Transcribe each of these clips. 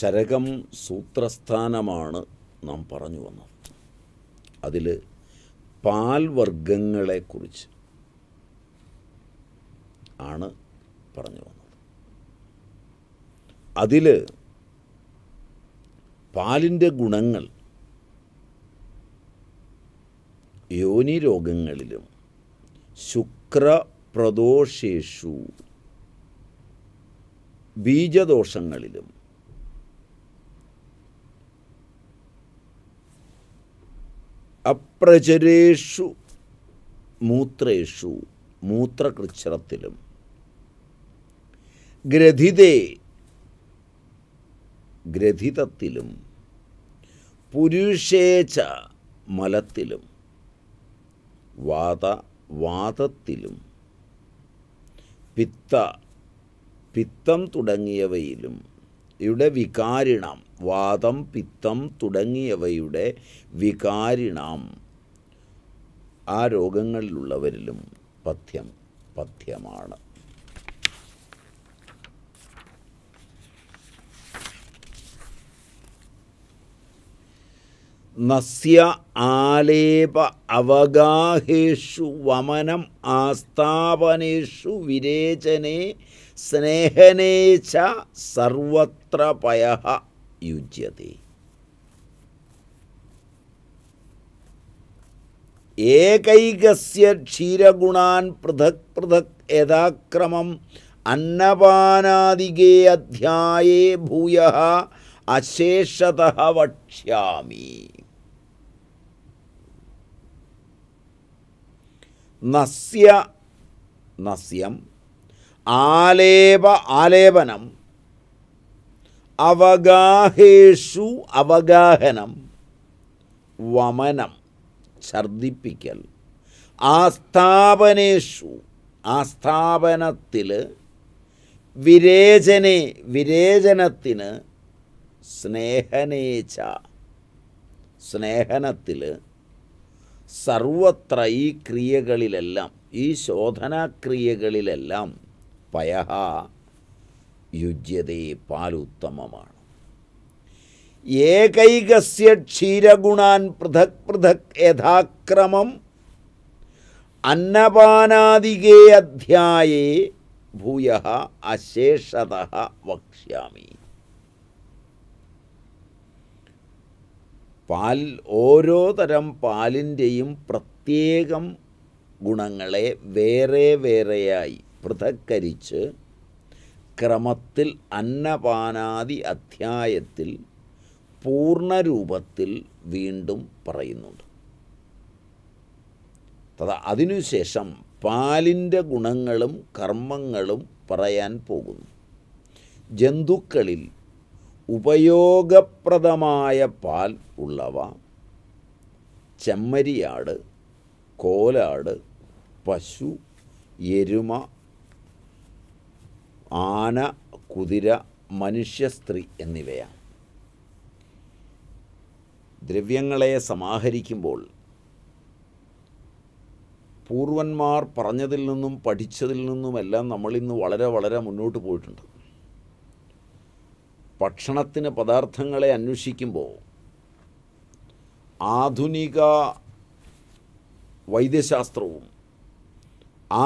ചരകം സൂത്രസ്ഥാനമാണ് നാം പറഞ്ഞു വന്നത് അതിൽ പാൽവർഗങ്ങളെക്കുറിച്ച് ആണ് പറഞ്ഞു വന്നത് അതിൽ പാലിൻ്റെ ഗുണങ്ങൾ യോനി രോഗങ്ങളിലും ശുക്രപ്രദോഷേഷു ബീജദോഷങ്ങളിലും അപ്രചരേഷു മൂത്രേഷു മൂത്രകൃച്ഛ്രത്തിലും ഗ്രഥിതേ ഗ്രഥിതത്തിലും പുരുഷേച്ച മലത്തിലും വാത വാദത്തിലും പിത്ത പിത്തം തുടങ്ങിയവയിലും യുടെ വികാരിണം വാദം പിത്തം തുടങ്ങിയവയുടെ വികാരിണം ആ രോഗങ്ങളിലുള്ളവരിലും പഥ്യം പഥ്യമാണ് നസ്യ ആലേപ അവഗാഹേഷു വമനം ആസ്ഥാപനേഷു വിരേചനേ स्नेहने च सर्वत्र पयः युज्यते एकैकस्य क्षीरगुणान् पृथक् पृथक् यदा अन्नपानादिगे अध्याये भूयः अशेषतः वक्ष्यामि नस्य नस्यं ആലേപ ആലേപനം അവഗാഹേഷു അവഗാഹനം വമനം ഛർദിപ്പിക്കൽ ആസ്ഥാപനേഷു ആസ്ഥാപനത്തിൽ വിരേചനെ വിരേചനത്തിന് സ്നേഹനേച്ച സ്നേഹനത്തിൽ സർവത്ര ഈ ക്രിയകളിലെല്ലാം ഈ ശോധനാക്രിയകളിലെല്ലാം പയഹ യുജ്യതേ പാലുത്തമമാണ് ഏകൈകസ്യ ക്ഷീരഗുണാൻ പൃഥക് പൃഥക് യഥാക്രമം അന്നപാനാദികേ അധ്യായേ ഭൂയ അശേഷത വക്ഷ്യാമി പാൽ ഓരോ തരം പാലിൻ്റെയും പ്രത്യേകം ഗുണങ്ങളെ വേറെ വേറെയായി പൃഥക്കരിച്ച് ക്രമത്തിൽ അന്നപാനാദി അധ്യായത്തിൽ പൂർണ്ണരൂപത്തിൽ വീണ്ടും പറയുന്നുണ്ട് തഥാ അതിനുശേഷം പാലിൻ്റെ ഗുണങ്ങളും കർമ്മങ്ങളും പറയാൻ പോകുന്നു ജന്തുക്കളിൽ ഉപയോഗപ്രദമായ പാൽ ഉള്ളവ ചെമ്മരിയാട് കോലാട് പശു എരുമ ആന കുതിര മനുഷ്യ സ്ത്രീ എന്നിവയാണ് ദ്രവ്യങ്ങളെ സമാഹരിക്കുമ്പോൾ പൂർവന്മാർ പറഞ്ഞതിൽ നിന്നും പഠിച്ചതിൽ നിന്നുമെല്ലാം നമ്മളിന്ന് വളരെ വളരെ മുന്നോട്ട് പോയിട്ടുണ്ട് ഭക്ഷണത്തിന് പദാർത്ഥങ്ങളെ അന്വേഷിക്കുമ്പോൾ ആധുനിക വൈദ്യശാസ്ത്രവും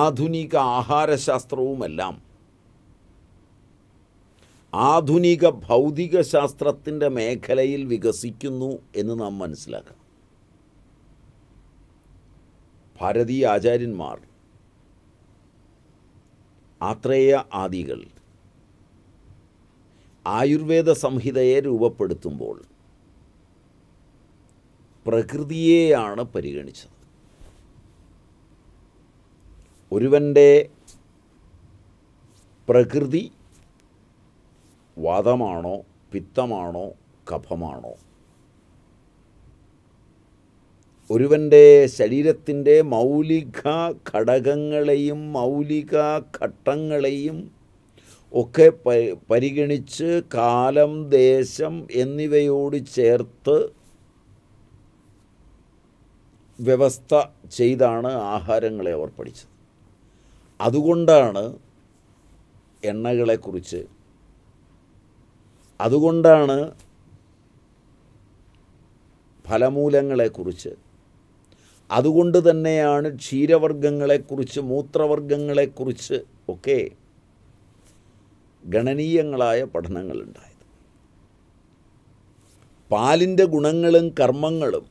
ആധുനിക ആഹാരശാസ്ത്രവുമെല്ലാം ആധുനിക ഭൗതിക ശാസ്ത്രത്തിൻ്റെ മേഖലയിൽ വികസിക്കുന്നു എന്ന് നാം മനസ്സിലാക്കാം ഭാരതീയ ആചാര്യന്മാർ ആത്രേയ ആദികൾ ആയുർവേദ സംഹിതയെ രൂപപ്പെടുത്തുമ്പോൾ പ്രകൃതിയെയാണ് പരിഗണിച്ചത് ഒരുവൻ്റെ പ്രകൃതി വാദമാണോ പിത്തമാണോ കഫമാണോ ഒരുവൻ്റെ ശരീരത്തിൻ്റെ മൗലിക ഘടകങ്ങളെയും മൗലിക ഘട്ടങ്ങളെയും ഒക്കെ പരിഗണിച്ച് കാലം ദേശം എന്നിവയോട് ചേർത്ത് വ്യവസ്ഥ ചെയ്താണ് ആഹാരങ്ങളെ അവർ പഠിച്ചത് അതുകൊണ്ടാണ് എണ്ണകളെക്കുറിച്ച് അതുകൊണ്ടാണ് ഫലമൂലങ്ങളെക്കുറിച്ച് അതുകൊണ്ട് തന്നെയാണ് ക്ഷീരവർഗങ്ങളെക്കുറിച്ച് മൂത്രവർഗങ്ങളെക്കുറിച്ച് ഒക്കെ ഗണനീയങ്ങളായ പഠനങ്ങളുണ്ടായത് പാലിൻ്റെ ഗുണങ്ങളും കർമ്മങ്ങളും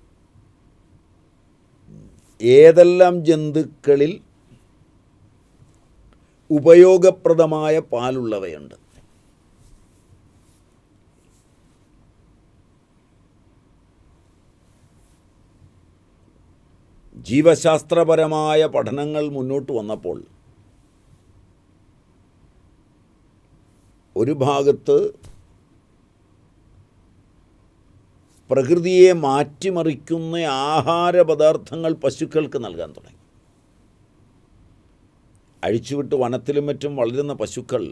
ഏതെല്ലാം ജന്തുക്കളിൽ ഉപയോഗപ്രദമായ പാലുള്ളവയുണ്ട് ജീവശാസ്ത്രപരമായ പഠനങ്ങൾ മുന്നോട്ട് വന്നപ്പോൾ ഒരു ഭാഗത്ത് പ്രകൃതിയെ മാറ്റിമറിക്കുന്ന ആഹാര പദാർത്ഥങ്ങൾ പശുക്കൾക്ക് നൽകാൻ തുടങ്ങി അഴിച്ചുവിട്ട് വനത്തിലും മറ്റും വളരുന്ന പശുക്കൾ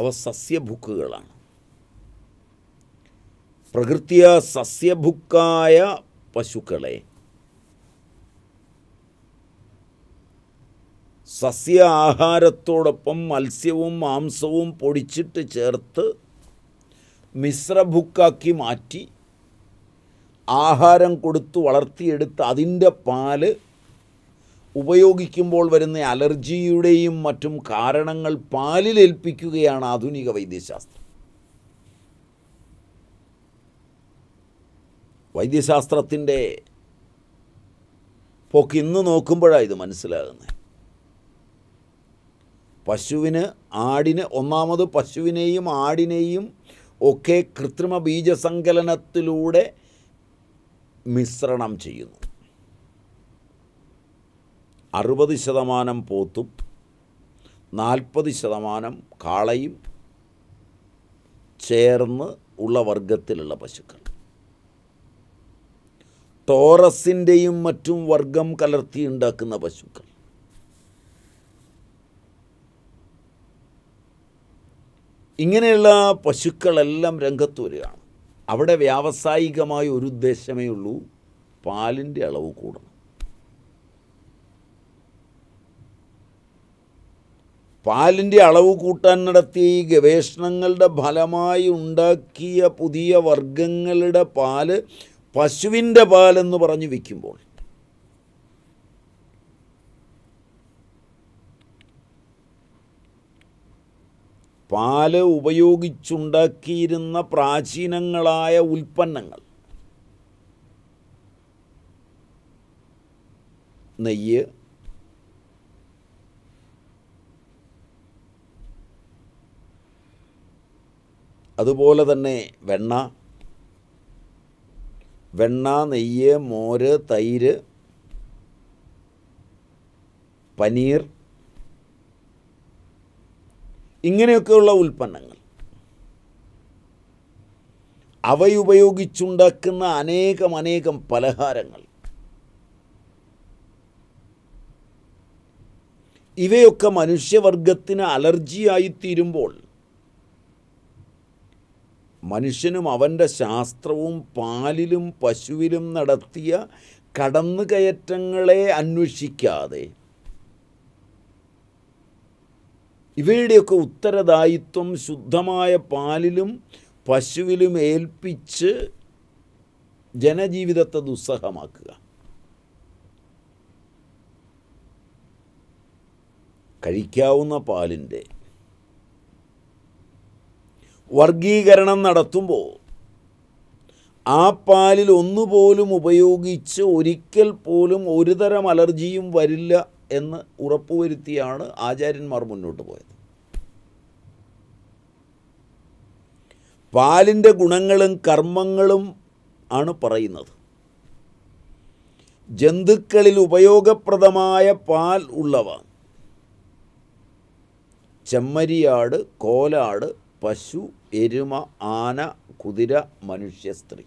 അവ സസ്യഭുക്കുകളാണ് പ്രകൃതിയ സസ്യഭുക്കായ പശുക്കളെ സസ്യ ആഹാരത്തോടൊപ്പം മത്സ്യവും മാംസവും പൊടിച്ചിട്ട് ചേർത്ത് മിശ്രഭുക്കാക്കി മാറ്റി ആഹാരം കൊടുത്ത് വളർത്തിയെടുത്ത് അതിൻ്റെ പാല് ഉപയോഗിക്കുമ്പോൾ വരുന്ന അലർജിയുടെയും മറ്റും കാരണങ്ങൾ പാലിലേൽപ്പിക്കുകയാണ് ആധുനിക വൈദ്യശാസ്ത്രം വൈദ്യശാസ്ത്രത്തിൻ്റെ പോക്ക് ഇന്ന് നോക്കുമ്പോഴാണ് ഇത് മനസ്സിലാകുന്നത് പശുവിന് ആടിന് ഒന്നാമത് പശുവിനെയും ആടിനെയും ഒക്കെ കൃത്രിമ ബീജസങ്കലനത്തിലൂടെ മിശ്രണം ചെയ്യുന്നു അറുപത് ശതമാനം പോത്തും നാൽപ്പത് ശതമാനം കാളയും ചേർന്ന് ഉള്ള വർഗത്തിലുള്ള പശുക്കൾ ടോറസിൻ്റെയും മറ്റും വർഗം കലർത്തിയുണ്ടാക്കുന്ന പശുക്കൾ ഇങ്ങനെയുള്ള പശുക്കളെല്ലാം രംഗത്ത് വരികയാണ് അവിടെ വ്യാവസായികമായ ഒരു ഉദ്ദേശമേ ഉള്ളൂ പാലിൻ്റെ അളവ് കൂടണം പാലിൻ്റെ അളവ് കൂട്ടാൻ നടത്തിയ ഈ ഗവേഷണങ്ങളുടെ ഫലമായി ഉണ്ടാക്കിയ പുതിയ വർഗങ്ങളുടെ പാല് പശുവിൻ്റെ പാലെന്ന് പറഞ്ഞ് വയ്ക്കുമ്പോൾ പാല് ഉപയോഗിച്ചുണ്ടാക്കിയിരുന്ന പ്രാചീനങ്ങളായ ഉൽപ്പന്നങ്ങൾ നെയ്യ് അതുപോലെ തന്നെ വെണ്ണ വെണ്ണ നെയ്യ് മോര് തൈര് പനീർ ഇങ്ങനെയൊക്കെയുള്ള ഉൽപ്പന്നങ്ങൾ അവയുപയോഗിച്ചുണ്ടാക്കുന്ന അനേകം അനേകം പലഹാരങ്ങൾ ഇവയൊക്കെ മനുഷ്യവർഗത്തിന് അലർജിയായിത്തീരുമ്പോൾ മനുഷ്യനും അവൻ്റെ ശാസ്ത്രവും പാലിലും പശുവിലും നടത്തിയ കടന്നുകയറ്റങ്ങളെ അന്വേഷിക്കാതെ ഇവയുടെയൊക്കെ ഉത്തരദായിത്വം ശുദ്ധമായ പാലിലും പശുവിലും ഏൽപ്പിച്ച് ജനജീവിതത്തെ ദുസ്സഹമാക്കുക കഴിക്കാവുന്ന പാലിൻ്റെ വർഗീകരണം നടത്തുമ്പോൾ ആ പാലിൽ ഒന്നുപോലും ഉപയോഗിച്ച് ഒരിക്കൽ പോലും ഒരുതരം അലർജിയും വരില്ല എന്ന് ഉറപ്പുവരുത്തിയാണ് ആചാര്യന്മാർ മുന്നോട്ട് പോയത് പാലിൻ്റെ ഗുണങ്ങളും കർമ്മങ്ങളും ആണ് പറയുന്നത് ജന്തുക്കളിൽ ഉപയോഗപ്രദമായ പാൽ ഉള്ളവ ചെമ്മരിയാട് കോലാട് പശു എരുമ ആന കുതിര മനുഷ്യ സ്ത്രീ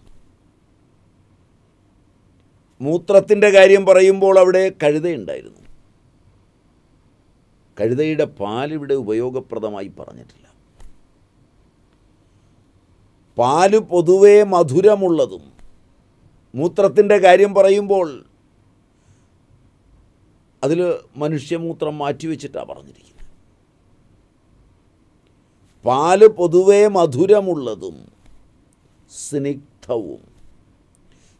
മൂത്രത്തിൻ്റെ കാര്യം പറയുമ്പോൾ അവിടെ കഴുതയുണ്ടായിരുന്നു കഴുതയുടെ പാലിവിടെ ഉപയോഗപ്രദമായി പറഞ്ഞിട്ടില്ല പാല് പൊതുവേ മധുരമുള്ളതും മൂത്രത്തിൻ്റെ കാര്യം പറയുമ്പോൾ അതിൽ മനുഷ്യമൂത്രം മാറ്റിവെച്ചിട്ടാണ് പറഞ്ഞിരിക്കുന്നത് പാല് പൊതുവേ മധുരമുള്ളതും സ്നിഗ്ധവും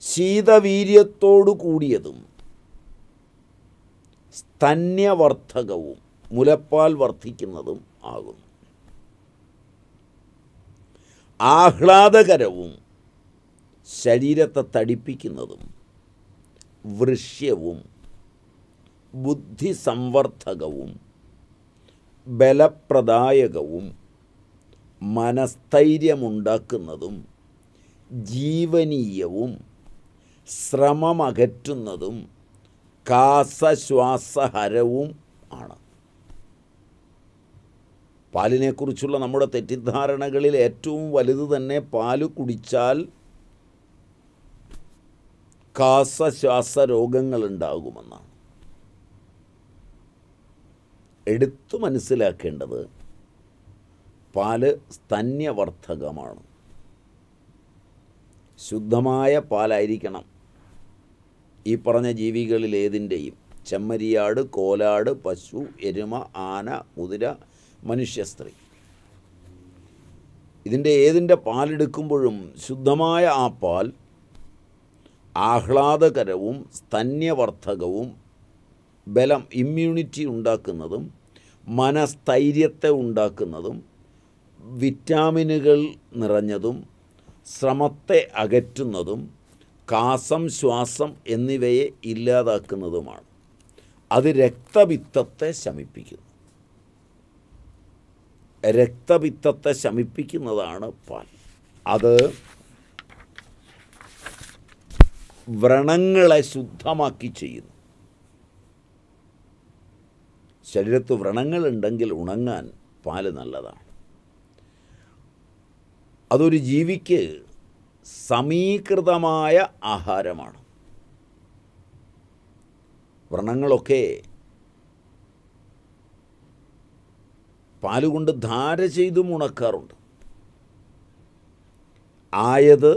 ശീതവീര്യത്തോടു കൂടിയതും സ്തന്യവർദ്ധകവും മുലപ്പാൽ വർദ്ധിക്കുന്നതും ആകുന്നു ആഹ്ലാദകരവും ശരീരത്തെ തടിപ്പിക്കുന്നതും വൃഷ്യവും ബുദ്ധിസംവർദ്ധകവും ബലപ്രദായകവും മനസ്ഥൈര്യമുണ്ടാക്കുന്നതും ജീവനീയവും ശ്രമമകറ്റുന്നതും കാസശ്വാസഹരവും ആണ് പാലിനെക്കുറിച്ചുള്ള നമ്മുടെ തെറ്റിദ്ധാരണകളിൽ ഏറ്റവും വലുത് തന്നെ പാല് കുടിച്ചാൽ കാസശ്വാസ രോഗങ്ങളുണ്ടാകുമെന്നാണ് എടുത്തു മനസ്സിലാക്കേണ്ടത് പാല് സ്തന്യവർദ്ധകമാണ് ശുദ്ധമായ പാലായിരിക്കണം ഈ പറഞ്ഞ ജീവികളിൽ ഏതിൻ്റെയും ചെമ്മരിയാട് കോലാട് പശു എരുമ ആന കുതിര മനുഷ്യസ്ത്രീ ഇതിൻ്റെ ഏതിൻ്റെ പാലെടുക്കുമ്പോഴും ശുദ്ധമായ ആ പാൽ ആഹ്ലാദകരവും സ്തന്യവർദ്ധകവും ബലം ഇമ്മ്യൂണിറ്റി ഉണ്ടാക്കുന്നതും മനസ്ഥൈര്യത്തെ ഉണ്ടാക്കുന്നതും വിറ്റാമിനുകൾ നിറഞ്ഞതും ശ്രമത്തെ അകറ്റുന്നതും കാസം ശ്വാസം എന്നിവയെ ഇല്ലാതാക്കുന്നതുമാണ് അത് രക്തപിത്തത്തെ ശമിപ്പിക്കുന്നു രക്തപിത്തത്തെ ശമിപ്പിക്കുന്നതാണ് പാൽ അത് വ്രണങ്ങളെ ശുദ്ധമാക്കി ചെയ്യുന്നു ശരീരത്ത് വ്രണങ്ങളുണ്ടെങ്കിൽ ഉണങ്ങാൻ പാല് നല്ലതാണ് അതൊരു ജീവിക്ക് സമീകൃതമായ ആഹാരമാണ് വ്രണങ്ങളൊക്കെ പാലുകൊണ്ട് ധാര ചെയ്തും ഉണക്കാറുണ്ട് ആയത്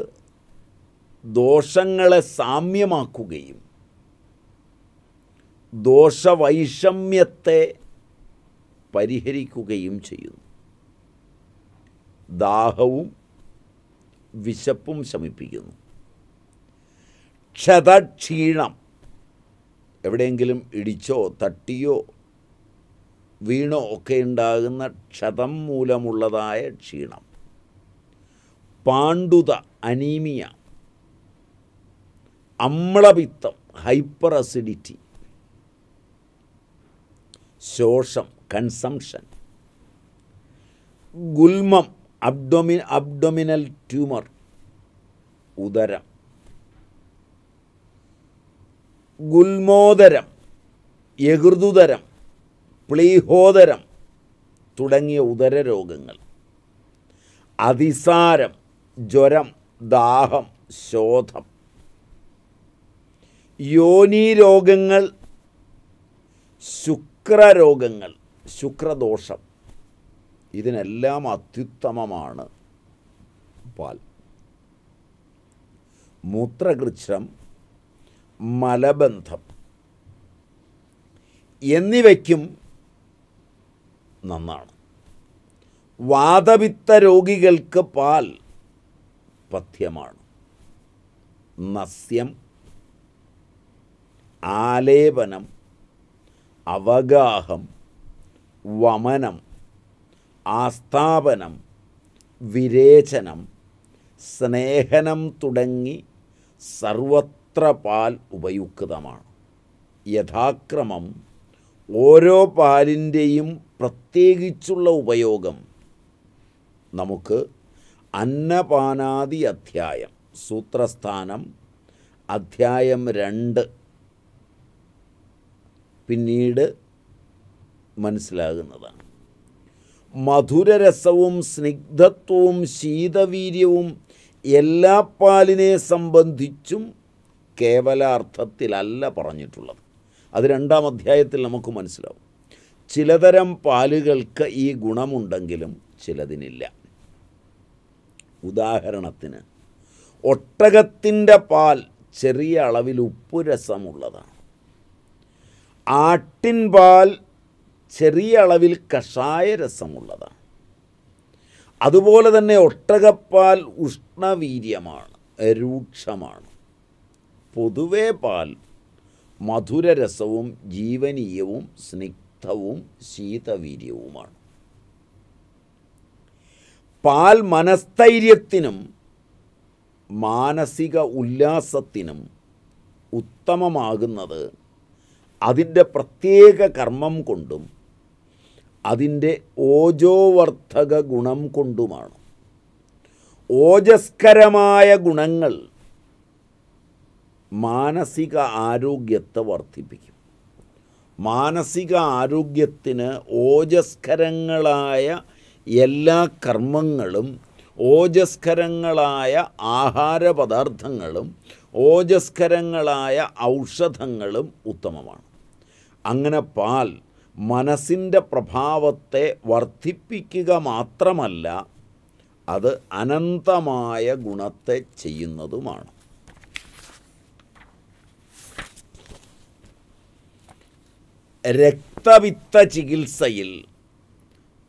ദോഷങ്ങളെ സാമ്യമാക്കുകയും ദോഷവൈഷമ്യത്തെ പരിഹരിക്കുകയും ചെയ്യുന്നു ദാഹവും വിശപ്പും ശമിപ്പിക്കുന്നു ക്ഷതക്ഷീണം എവിടെയെങ്കിലും ഇടിച്ചോ തട്ടിയോ വീണോ ഒക്കെ ഉണ്ടാകുന്ന ക്ഷതം മൂലമുള്ളതായ ക്ഷീണം പാണ്ഡുത അനീമിയ അമ്ലപിത്തം ഹൈപ്പർ അസിഡിറ്റി ശോഷം കൺസംഷൻ ഗുൽമം അബ്ഡൊമി അബ്ഡൊമിനൽ ട്യൂമർ ഉദരം ഗുൽമോദരം യകൃതുതരം പ്ലീഹോദരം തുടങ്ങിയ ഉദര രോഗങ്ങൾ അതിസാരം ജ്വരം ദാഹം ശോധം യോനി രോഗങ്ങൾ ശുക്രരോഗങ്ങൾ ശുക്രദോഷം ഇതിനെല്ലാം അത്യുത്തമമാണ് പാൽ മൂത്രകൃച്ഛം മലബന്ധം എന്നിവയ്ക്കും നന്നാണ് വാദവിത്ത രോഗികൾക്ക് പാൽ പഥ്യമാണ് നസ്യം ആലേപനം അവഗാഹം വമനം ആസ്ഥാപനം വിരേചനം സ്നേഹനം തുടങ്ങി സർവത്ര പാൽ ഉപയുക്തമാണ് യഥാക്രമം ഓരോ പാലിൻ്റെയും പ്രത്യേകിച്ചുള്ള ഉപയോഗം നമുക്ക് അന്നപാനാദി അധ്യായം സൂത്രസ്ഥാനം അധ്യായം രണ്ട് പിന്നീട് മനസ്സിലാകുന്നതാണ് മധുരരസവും സ്നിഗ്ധത്വവും ശീതവീര്യവും എല്ലാ പാലിനെ സംബന്ധിച്ചും കേവലാർത്ഥത്തിലല്ല പറഞ്ഞിട്ടുള്ളത് അത് രണ്ടാം അധ്യായത്തിൽ നമുക്ക് മനസ്സിലാവും ചിലതരം പാലുകൾക്ക് ഈ ഗുണമുണ്ടെങ്കിലും ചിലതിനില്ല ഉദാഹരണത്തിന് ഒട്ടകത്തിൻ്റെ പാൽ ചെറിയ അളവിൽ ഉപ്പുരസമുള്ളതാണ് ആട്ടിൻ പാൽ ചെറിയ അളവിൽ കഷായ രസമുള്ളതാണ് അതുപോലെ തന്നെ ഒട്ടകപ്പാൽ ഉഷ്ണവീര്യമാണ് രൂക്ഷമാണ് പൊതുവേ പാൽ മധുരരസവും ജീവനീയവും സ്നിഗ്ധവും ശീതവീര്യവുമാണ് പാൽ മനസ്ഥൈര്യത്തിനും മാനസിക ഉല്ലാസത്തിനും ഉത്തമമാകുന്നത് അതിൻ്റെ പ്രത്യേക കർമ്മം കൊണ്ടും അതിൻ്റെ ഓജോവർദ്ധക ഗുണം കൊണ്ടുമാണ് ഓജസ്കരമായ ഗുണങ്ങൾ മാനസിക ആരോഗ്യത്തെ വർദ്ധിപ്പിക്കും മാനസിക ആരോഗ്യത്തിന് ഓജസ്കരങ്ങളായ എല്ലാ കർമ്മങ്ങളും ഓജസ്കരങ്ങളായ ആഹാര പദാർത്ഥങ്ങളും ഓജസ്കരങ്ങളായ ഔഷധങ്ങളും ഉത്തമമാണ് അങ്ങനെ പാൽ മനസ്സിൻ്റെ പ്രഭാവത്തെ വർദ്ധിപ്പിക്കുക മാത്രമല്ല അത് അനന്തമായ ഗുണത്തെ ചെയ്യുന്നതുമാണ് രക്തവിത്ത ചികിത്സയിൽ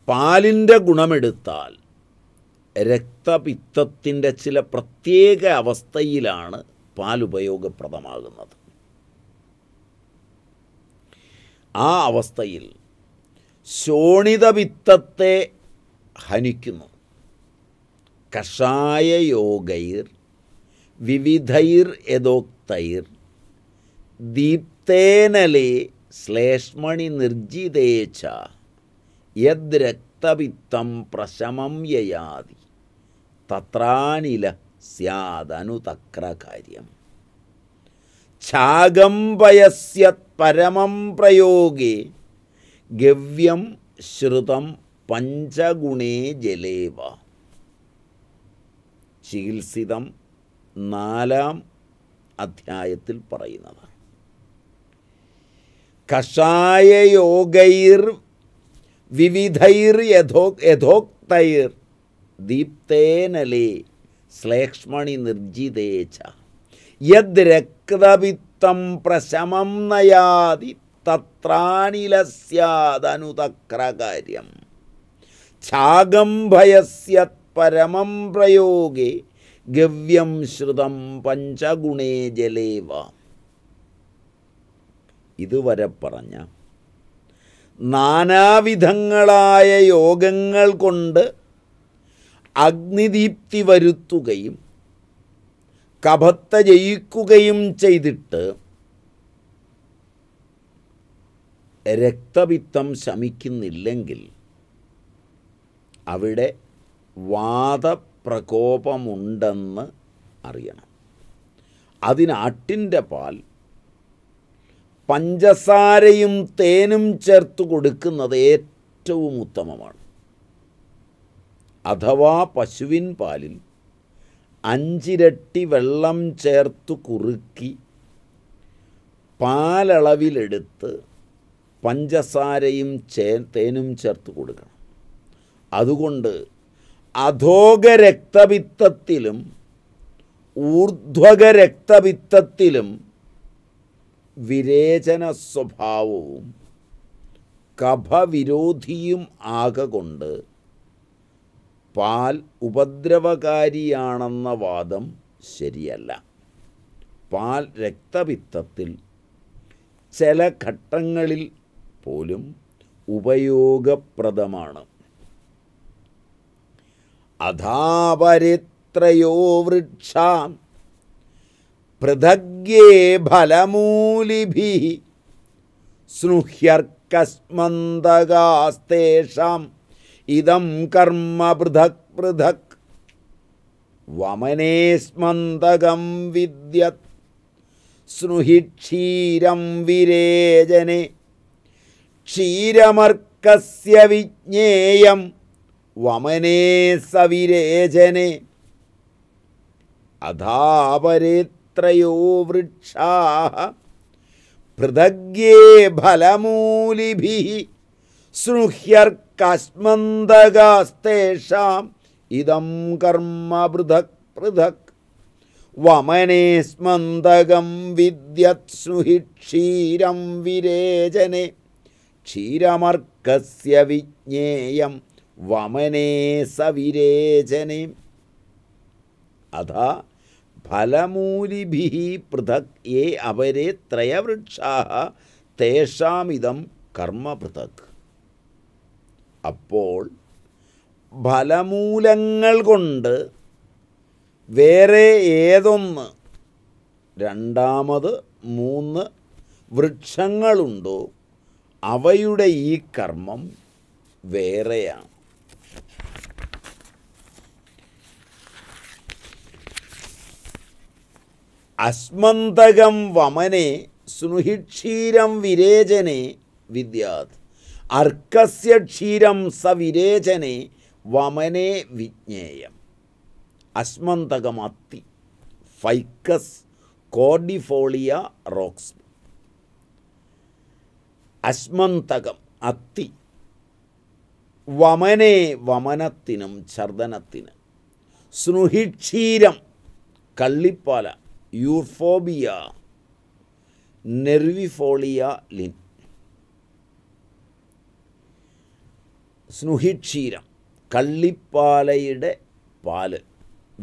പാലിൻ്റെ ഗുണമെടുത്താൽ രക്തപിത്തത്തിൻ്റെ ചില പ്രത്യേക അവസ്ഥയിലാണ് പാൽ ഉപയോഗപ്രദമാകുന്നത് ആ അവസ്ഥയിൽ ശോണിതവിത്തത്തെ ഹനിക്കുന്നു യോഗൈർ വിവിധൈർ യഥോക്തൈർ ദീപ്തേനലെ ശ്ലേഷ്മണി നിർജിതേച്ച യദ്രക്തവിത്തം പ്രശമം യയാതി തത്രാനില സ്യാദനുതക്രകാര്യം ഛാഗംബയസ്യ പരമം പ്രയോഗേ ഗവ്യം ശ്രുതം പഞ്ചഗുണേ ജലേവ ചികിത്സിതം നാലാം അധ്യായത്തിൽ പറയുന്നത് കഷായയോഗൈർ വിവിധൈർ യഥോ യഥോക്തൈർ ദീപ്തേനലേ ശ്ലേഷ്മണി നിർജിതേച്ച യദ്രക്തപിത്ത യുക്തം പ്രശമം നയാതി തത്രാനിലസ്യാദനുതക്രകാര്യം ഛാഗം ഭയസ്യത് പരമം പ്രയോഗേ ഗവ്യം ശ്രുതം പഞ്ചഗുണേ ജലേവ ഇതുവരെ പറഞ്ഞ നാനാവിധങ്ങളായ യോഗങ്ങൾ കൊണ്ട് അഗ്നിദീപ്തി വരുത്തുകയും കഭത്ത ജയിക്കുകയും ചെയ്തിട്ട് രക്തപിത്തം ശമിക്കുന്നില്ലെങ്കിൽ അവിടെ വാദപ്രകോപമുണ്ടെന്ന് അറിയണം അതിനാട്ടിൻ്റെ പാൽ പഞ്ചസാരയും തേനും ചേർത്ത് കൊടുക്കുന്നത് ഏറ്റവും ഉത്തമമാണ് അഥവാ പശുവിൻ പാലിൽ അഞ്ചിരട്ടി വെള്ളം ചേർത്ത് കുറുക്കി പാലളവിലെടുത്ത് പഞ്ചസാരയും ചേ തേനും ചേർത്ത് കൊടുക്കണം അതുകൊണ്ട് അധോഗ രക്തവിത്തത്തിലും ഊർധ്വക രക്തവിത്തത്തിലും വിരേചന സ്വഭാവവും കഫവിരോധിയും ആകൊണ്ട് പാൽ ഉപദ്രവകാരിയാണെന്ന വാദം ശരിയല്ല പാൽ രക്തപിത്തത്തിൽ ചില ഘട്ടങ്ങളിൽ പോലും ഉപയോഗപ്രദമാണ് അഥാപരിത്രയോ വൃക്ഷ പൃഥഗ്യേ ഫലമൂലിഭി സ്നുഹ്യർക്കസ്മന്തകാസ്തേഷാം इदं कर्म पृथक् पृथक् वमने स्मन्तकं विद्यत् स्नुहि विरेजने क्षीरमर्कस्य विज्ञेयं वमने सविरेजने अधापरे त्रयो वृक्षाः पृथग्ये फलमूलिभिः स्नुह्यर्क കസ്മന്തകാസ്തേഷാം ഇതം കർമ്മ പൃഥക് പൃഥക് വമനേ സ്മന്തകം വിദ്യത്സുഹി ക്ഷീരം വിരേചനെ ക്ഷീരമർക്കസ്യ വിജ്ഞേയം വമനേ സവിരേചനെ അഥ ഫലമൂലിഭി പൃഥക് യേ അവരെ ത്രയവൃക്ഷാ തേഷാമിതം കർമ്മ പൃഥക് അപ്പോൾ ഫലമൂലങ്ങൾ കൊണ്ട് വേറെ ഏതൊന്ന് രണ്ടാമത് മൂന്ന് വൃക്ഷങ്ങളുണ്ടോ അവയുടെ ഈ കർമ്മം വേറെയാണ് അസ്മന്തകം വമനെ സ്നുഹിക്ഷീരം വിരേചനെ വിദ്യാത് അർക്കസ്യ ക്ഷീരം സവിരേചനെ വമനെ വിജ്ഞേയം അശ്മന്തകം അത്തി ഫൈക്കസ് കോഡിഫോളിയ റോക്സ് അശ്മന്തകം അത്തി വമനെ വമനത്തിനും ഛർദനത്തിന് സ്നുഹിക്ഷീരം കള്ളിപ്പാല യൂർഫോബിയ നെർവിഫോളിയ ലിൻ സ്നുഹിക്ഷീരം കള്ളിപ്പാലയുടെ പാല്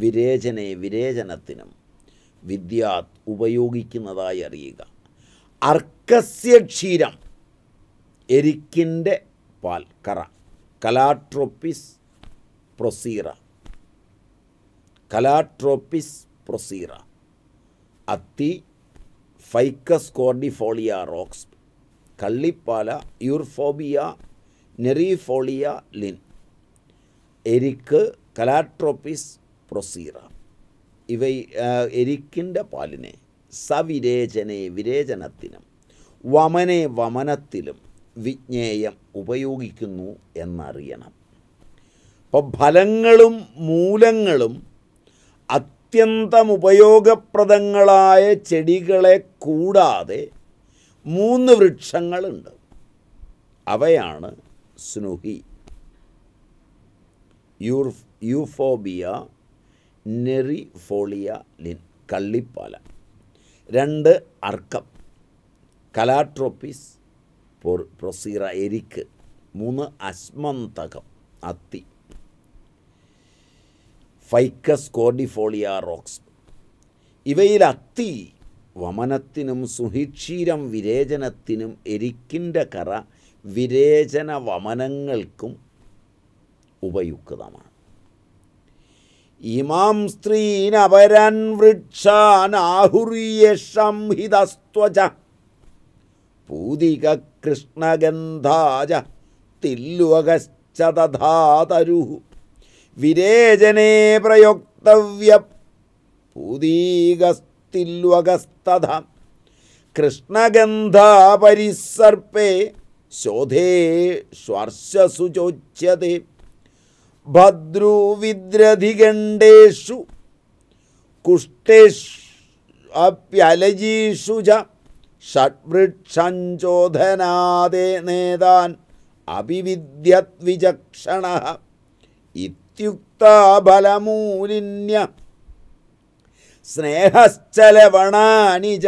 വിരേചനെ വിരേചനത്തിനും വിദ്യാത് ഉപയോഗിക്കുന്നതായി അറിയുക അർക്കസ്യ ക്ഷീരം എരിക്കിൻ്റെ പാൽ കറ കലാട്രോപ്പിസ് പ്രൊസീറ കലാട്രോപ്പിസ് പ്രൊസീറ അത്തി ഫൈക്കസ് കോർഡിഫോളിയ റോക്സ് കള്ളിപ്പാല യൂർഫോബിയ നെറിഫോളിയ ലിൻ എരിക്ക് കലാട്രോപ്പിസ് പ്രൊസീറ ഇവ എരിക്കിൻ്റെ പാലിനെ സവിരേചനെ വിരേചനത്തിനും വമനെ വമനത്തിലും വിജ്ഞേയം ഉപയോഗിക്കുന്നു എന്നറിയണം അപ്പോൾ ഫലങ്ങളും മൂലങ്ങളും അത്യന്തം ഉപയോഗപ്രദങ്ങളായ ചെടികളെ കൂടാതെ മൂന്ന് വൃക്ഷങ്ങളുണ്ട് അവയാണ് സ്നുഹി യൂർ യൂഫോബിയ നെറിഫോളിയ ലിൻ കള്ളിപ്പാല രണ്ട് അർക്കം കലാട്രോപ്പിസ് പോർ പ്രൊസീറ എരിക്ക് മൂന്ന് അസ്മന്തകം അത്തി ഫൈക്കസ് കോർഡിഫോളിയ റോക്സ് ഇവയിൽ അത്തി വമനത്തിനും സുഹിക്ഷീരം വിരേചനത്തിനും എരിക്കിൻ്റെ കറ വിരേചന വമനങ്ങൾക്കും ഉപയുക്തമാണ് ഇമാം സ്ത്രീനപരൻ വൃക്ഷാനാഹുര്യ സംഹിതസ്ത്വജ പൂതിക കൃഷ്ണഗന്ധാജ തില്ലുവകശ്ചതാതരു വിരേചനേ പ്രയോക്തവ്യ പൂതീകസ്തില്വകസ്തഥ കൃഷ്ണഗന്ധാപരിസർപ്പേ शोधे स्वार्स्य सुचोच्यते भद्रुविद्रधिगण्डेषु कुष्ठेष्वप्यलजीषु च षड्वृक्षञ्चोधनादे नेदान् अभिविद्यद्विचक्षणः इत्युक्ता च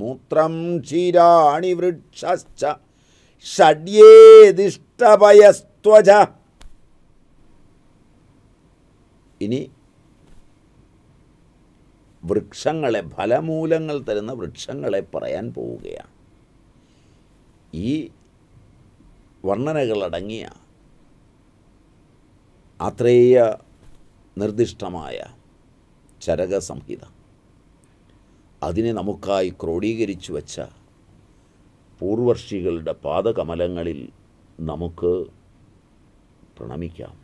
मूत्रं क्षीराणि वृक्षश्च ഷഡ്യേതിഷ്ടപയസ്ത്വജ ഇനി വൃക്ഷങ്ങളെ ഫലമൂലങ്ങൾ തരുന്ന വൃക്ഷങ്ങളെ പറയാൻ പോവുകയാണ് ഈ വർണ്ണനകളടങ്ങിയ അത്രേയ നിർദ്ദിഷ്ടമായ ചരകസംഹിത അതിനെ നമുക്കായി ക്രോഡീകരിച്ചു വെച്ച പൂർവർഷികളുടെ പാദകമലങ്ങളിൽ നമുക്ക് പ്രണമിക്കാം